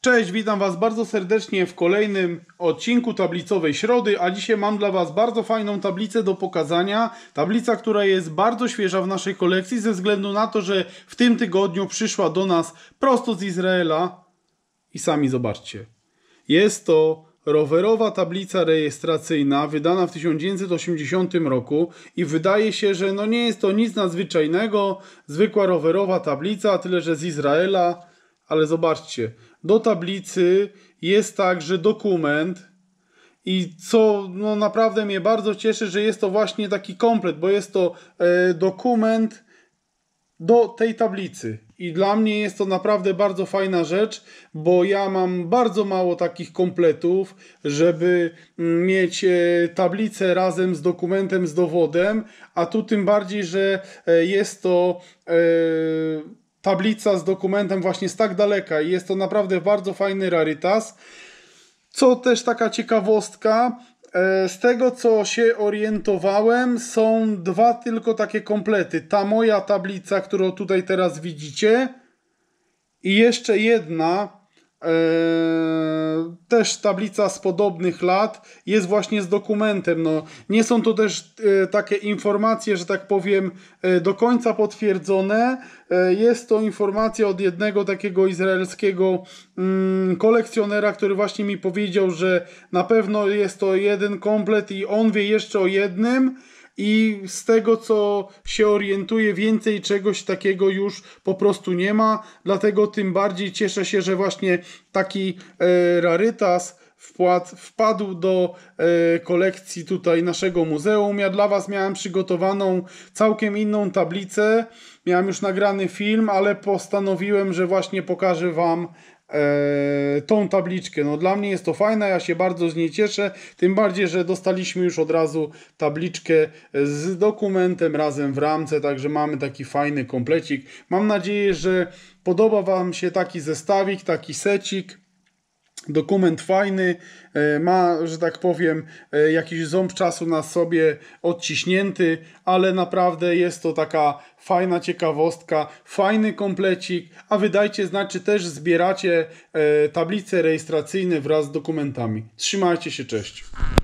Cześć, witam Was bardzo serdecznie w kolejnym odcinku tablicowej środy, a dzisiaj mam dla Was bardzo fajną tablicę do pokazania. Tablica, która jest bardzo świeża w naszej kolekcji ze względu na to, że w tym tygodniu przyszła do nas prosto z Izraela i sami zobaczcie. Jest to rowerowa tablica rejestracyjna wydana w 1980 roku i wydaje się, że no nie jest to nic nadzwyczajnego, zwykła rowerowa tablica, tyle że z Izraela ale zobaczcie, do tablicy jest także dokument i co no naprawdę mnie bardzo cieszy, że jest to właśnie taki komplet, bo jest to e, dokument do tej tablicy. I dla mnie jest to naprawdę bardzo fajna rzecz, bo ja mam bardzo mało takich kompletów, żeby mm, mieć e, tablicę razem z dokumentem, z dowodem, a tu tym bardziej, że e, jest to. Yy tablica z dokumentem właśnie z tak daleka i jest to naprawdę bardzo fajny rarytas. Co też taka ciekawostka, e, z tego co się orientowałem, są dwa tylko takie komplety. Ta moja tablica, którą tutaj teraz widzicie, i jeszcze jedna, Eee, też tablica z podobnych lat jest właśnie z dokumentem. No, nie są to też e, takie informacje, że tak powiem, e, do końca potwierdzone. E, jest to informacja od jednego takiego izraelskiego mm, kolekcjonera, który właśnie mi powiedział, że na pewno jest to jeden komplet i on wie jeszcze o jednym i z tego co się orientuję, więcej czegoś takiego już po prostu nie ma. Dlatego tym bardziej cieszę się, że właśnie taki e, rarytas wpłat wpadł do e, kolekcji tutaj naszego muzeum. Ja dla Was miałem przygotowaną całkiem inną tablicę. Miałem już nagrany film, ale postanowiłem, że właśnie pokażę Wam E, tą tabliczkę. No dla mnie jest to fajne, ja się bardzo z niej cieszę, tym bardziej, że dostaliśmy już od razu tabliczkę z dokumentem razem w ramce, także mamy taki fajny komplecik. Mam nadzieję, że podoba Wam się taki zestawik, taki secik. Dokument fajny, e, ma, że tak powiem, e, jakiś ząb czasu na sobie odciśnięty, ale naprawdę jest to taka fajna ciekawostka, fajny komplecik, a wydajcie znać, czy też zbieracie e, tablice rejestracyjne wraz z dokumentami. Trzymajcie się, cześć.